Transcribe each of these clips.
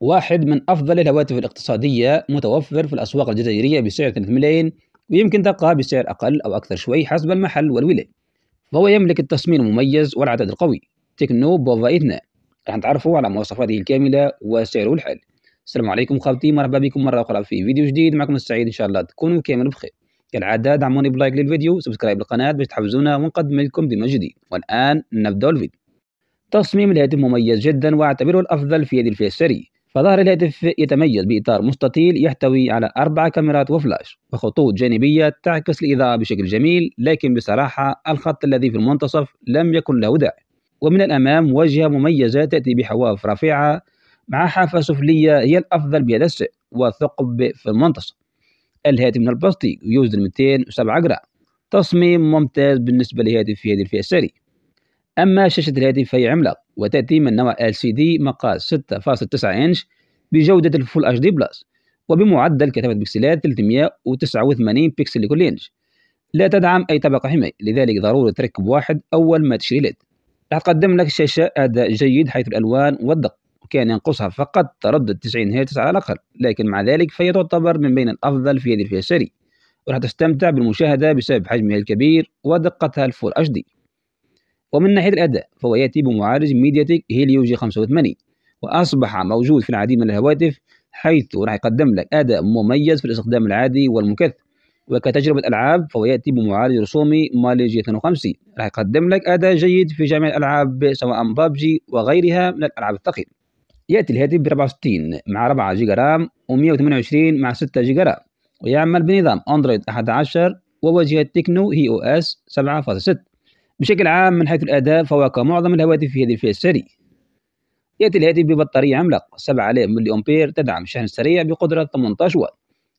واحد من أفضل الهواتف الاقتصادية متوفر في الأسواق الجزائرية بسعر 3 ملايين ويمكن تلقاه بسعر أقل أو أكثر شوي حسب المحل والولاية فهو يملك التصميم المميز والعدد القوي تكنو بوفا إثناء راح نتعرفوا على مواصفاته الكاملة وسعره الحالي السلام عليكم خالتي مرحبا بكم مرة أخرى في فيديو جديد معكم السعيد إن شاء الله تكونوا كامل بخير كالعادة دعموني بلايك للفيديو سبسكرايب للقناة باش تحفزونا ونقدم لكم بما جديد والآن نبدأ الفيديو تصميم الهاتف مميز جدا واعتبره الأفضل في هذه الفئة السعرية فظهر الهاتف يتميز بإطار مستطيل يحتوي على أربع كاميرات وفلاش وخطوط جانبية تعكس الإضاءة بشكل جميل لكن بصراحة الخط الذي في المنتصف لم يكن له داعي ومن الأمام واجهة مميزة تأتي بحواف رفيعة مع حافة سفلية هي الأفضل بهذا الشيء وثقب في المنتصف الهاتف من البلاستيك يوزن 207 جرام تصميم ممتاز بالنسبة لهاتف في هذه الفئة السعرية أما شاشة الهاتف فهي عملاقة وتأتي من نوع LCD مقاس 6.9 إنش بجودة الفول اتش دي بلس وبمعدل كثافة بكسلات 389 بكسل لكل إنش لا تدعم أي طبقة حماية لذلك ضروري تركب واحد أول ما تشري ليد راح تقدم لك الشاشة أداء جيد حيث الألوان والدقة وكان ينقصها فقط تردد 90 هرتز على الأقل لكن مع ذلك فهي تعتبر من بين الأفضل في هذه الفئة السعرية وراح تستمتع بالمشاهدة بسبب حجمها الكبير ودقتها الفول اتش دي ومن ناحية الأداء فهو يأتي بمعالج ميديا ميدياتك هيليو جي 85 وأصبح موجود في العديد من الهواتف حيث راح يقدم لك أداء مميز في الاستخدام العادي والمكث وكتجربة ألعاب فهو يأتي بمعالج رسومي مالي جي 52 راح يقدم لك أداء جيد في جميع الألعاب سواء بابجي وغيرها من الألعاب الثقيلة يأتي الهاتف ب 64 مع 4 جيجا رام و128 مع 6 جيجا رام ويعمل بنظام أندرويد 11 وواجهة تكنو هي أو إس 7.6 بشكل عام من حيث الأداء فهو كمعظم الهواتف في هذه الفئة السري يأتي الهاتف ببطارية عملاقة 7000 ملي أمبير تدعم شحن سريع بقدرة 18 واط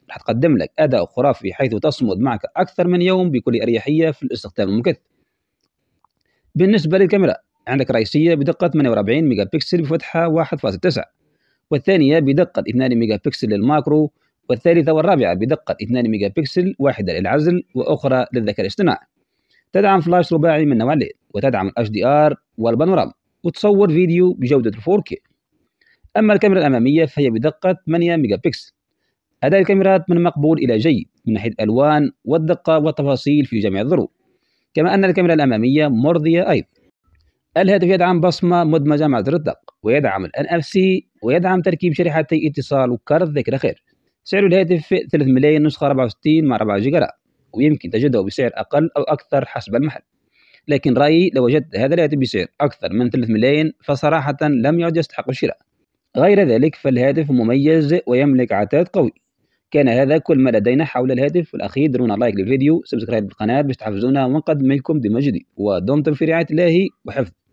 راح تقدم لك أداء خرافي حيث تصمد معك أكثر من يوم بكل أريحية في الاستخدام المكثف بالنسبة للكاميرا عندك رئيسية بدقة 48 ميجا بكسل بفتحة 1.9 والثانية بدقة 2 ميجا بكسل للماكرو والثالثة والرابعة بدقة 2 ميجا بكسل واحدة للعزل وأخرى للذكاء الاصطناعي تدعم فلاش رباعي من نوع LED وتدعم ال HDR والبانوراما وتصور فيديو بجودة 4K أما الكاميرا الأمامية فهي بدقة 8 ميجا بكسل أداء الكاميرات من مقبول إلى جيد من ناحية الألوان والدقة والتفاصيل في جميع الظروف كما أن الكاميرا الأمامية مرضية أيضا الهاتف يدعم بصمة مدمجة مع زر الدق ويدعم ال NFC ويدعم تركيب شريحتي اتصال وكارت ذاكرة خير سعر الهاتف 3 ملايين نسخة 64 مع 4 جيجا رام ويمكن تجده بسعر أقل أو أكثر حسب المحل لكن رأيي لو وجدت هذا الهاتف بسعر أكثر من 3 ملايين فصراحة لم يعد يستحق الشراء غير ذلك فالهاتف مميز ويملك عتاد قوي كان هذا كل ما لدينا حول الهاتف والأخير درونا لايك للفيديو سبسكرايب للقناة باش تحفزونا ونقدم لكم ديما جديد ودمتم في رعاية الله وحفظ